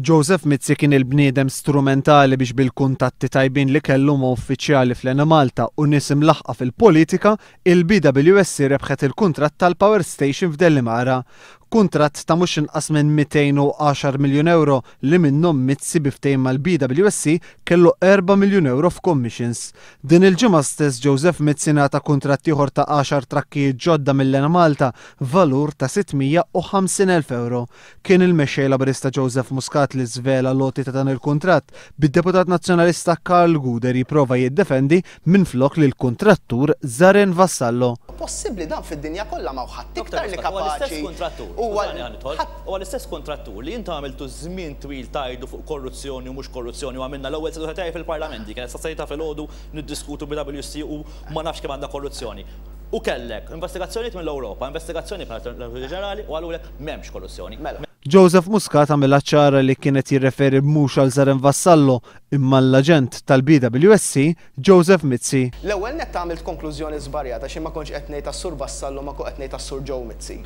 Joseph Mizzi kien il-bniedem strumentali biex bil-kuntatti tajbin li kellu ma' uffiċjali fl Malta u nisim laħqa fil-politika, il-BWS rebħet il-kontrat tal-Power Station f'Dellimara. Kuntratt ta' mhux inqas minn 210 miljun euro li minnhom mitsi biftejn mal-BWSC kellu 4 miljun euro f'commissions. Din il-ġimgħa stess Joseph mitzina ta' kuntratt ieħor ta' 10 trakkijiet ġodda mill-Lena Malta valur ta' 650.000 euro. Kien il-mexxej laburista Joseph Muscat li żvela loti ta' dan il-kuntratt bid-deputat nazzjonalista Karl Guder jipprova jiddefendi minn flok li l-kontrattur Zaren Vassallo possibbli dan fid-dinja kollha ma' ħadd iktar li kapaċi. Huwa l-istess kontrattur li inta għamiltu żmien twil tajdu fuq korruzzjoni u mhux korruzzjoni u għamilna l-ewwel seduta tiegħi fil-Parlament dik sajta fil-ħodu niddiskutu bil-WC u ma nafx kemm għandha korruzzjoni. U kellek investigazzjonijiet mill-Ewropa, investigazzjoni mill-Ġenerali u għalulek m'hemmx korruzzjoni. Mela. Joseph Muscat għamil ċara li kienet jirreferi mux għal Zaren Vassallo imma l-aġent tal-BWSC Joseph Mizzi. L-ewwel net tagħmel konklużjoni żbarjata xi ma kontx qed ngħid tas-sur Vassallo ma qed ngħid tas-sur Joe Mizzi.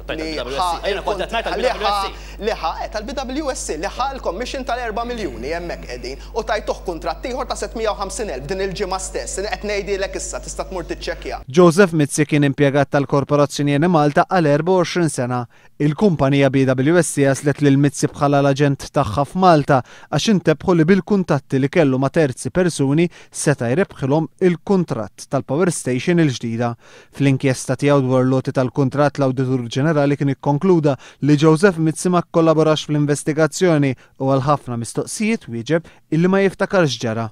Liħa tal-BWSC liħa l-commission tal-4 miljuni hemmhekk qegħdin u tajtuh kontratti ieħor ta' 750,000 din il-ġimgħa stess qed ngħidilek issa tista' tmur tiċċekkja. Joseph Mizzi kien impjegat tal-Korporazzjoni Malta għal 24 sena. Il-kumpanija BWSC waslet lil Mizzi bħala l-aġent tagħha f'Malta għax intebħu li bil-kuntatti li kellu ma' terzi persuni seta' jrebħilhom il-kuntratt tal-Power Station il-ġdida. Fl-inkjesta tiegħu dwar loti tal-kuntratt l-Awditur Ġenerali kien ikkonkluda li Joseph Mizzi ma kollaborax fl-investigazzjoni u għal ħafna mistoqsijiet wieġeb illi ma jiftakarx ġara.